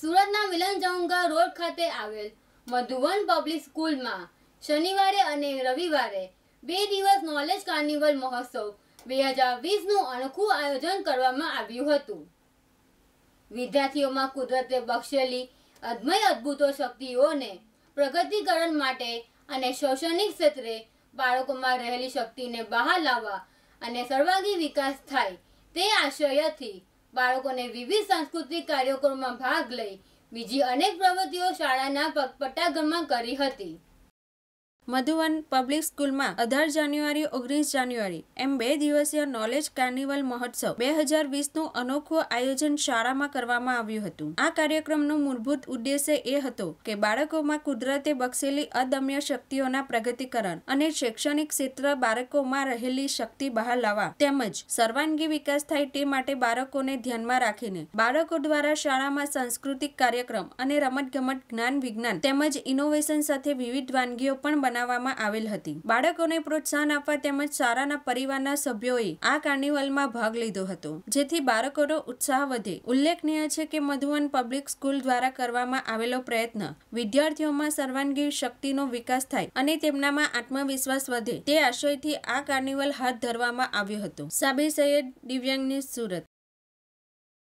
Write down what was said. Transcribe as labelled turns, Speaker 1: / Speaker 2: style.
Speaker 1: સુરતના મિલનજંગા રોડ ખાતે આવેલ મધુવન પબ્લિક સ્કૂલમાં શનિવારે અને રવિવારે બે દિવસ નોલેજ કાર્નિવલ મહોત્સવ બે હજાર વીસનું અણખું આયોજન કરવામાં આવ્યું હતું વિદ્યાર્થીઓમાં કુદરતે બક્ષેલી અદમય અદ્ભુતો શક્તિઓને પ્રગતિકરણ માટે અને શૈક્ષણિક ક્ષેત્રે બાળકોમાં રહેલી શક્તિને બહાર લાવવા અને સર્વાંગી વિકાસ થાય તે આશયથી બાળકોને વિવિધ સાંસ્કૃતિક કાર્યક્રમમાં ભાગ લઈ બીજી અનેક પ્રવૃત્તિઓ શાળાના પટાગરમાં કરી હતી
Speaker 2: મધુવન પબ્લિક સ્કૂલમાં અઢાર જાન્યુઆરી ઓગણીસ જાન્યુઆરી એમ બે દિવસીય નોલેજ કાર્નિવલ મહોત્સવ બે હજાર વીસનું અનોખું આયોજન શાળામાં કરવામાં આવ્યું હતું આ કાર્યક્રમનો મૂળભૂત ઉદ્દેશ્ય એ હતો કે બાળકોમાં કુદરતે બક્ષેલી અદમ્ય શક્તિઓના પ્રગતિકરણ અને શૈક્ષણિક ક્ષેત્ર બાળકોમાં રહેલી શક્તિ બહાર લાવવા તેમજ સર્વાંગી વિકાસ થાય તે માટે બાળકોને ધ્યાનમાં રાખીને બાળકો દ્વારા શાળામાં સાંસ્કૃતિક કાર્યક્રમ અને રમતગમત જ્ઞાન વિજ્ઞાન તેમજ ઇનોવેશન સાથે વિવિધ વાનગીઓ પણ બનાવી બનાવવામાં આવેલ હતી બાળકોને પ્રોત્સાહન આપવા તેમજ સારાના પરિવારના સભ્યોએ આ કાર્નિવલમાં ભાગ લીધો હતો જેથી બાળકોનો ઉત્સાહ વધે ઉલ્લેખનીય છે કે મધુવન પબ્લિક સ્કૂલ દ્વારા કરવામાં આવેલો પ્રયત્ન વિદ્યાર્થીઓમાં સર્વાંગી શક્તિનો વિકાસ થાય અને તેમનામાં આત્મવિશ્વાસ વધે તે આશયથી આ કાર્નિવલ હાથ ધરવામાં આવ્યો હતો સાબી સૈયદ દિવ્યાંગની સુરત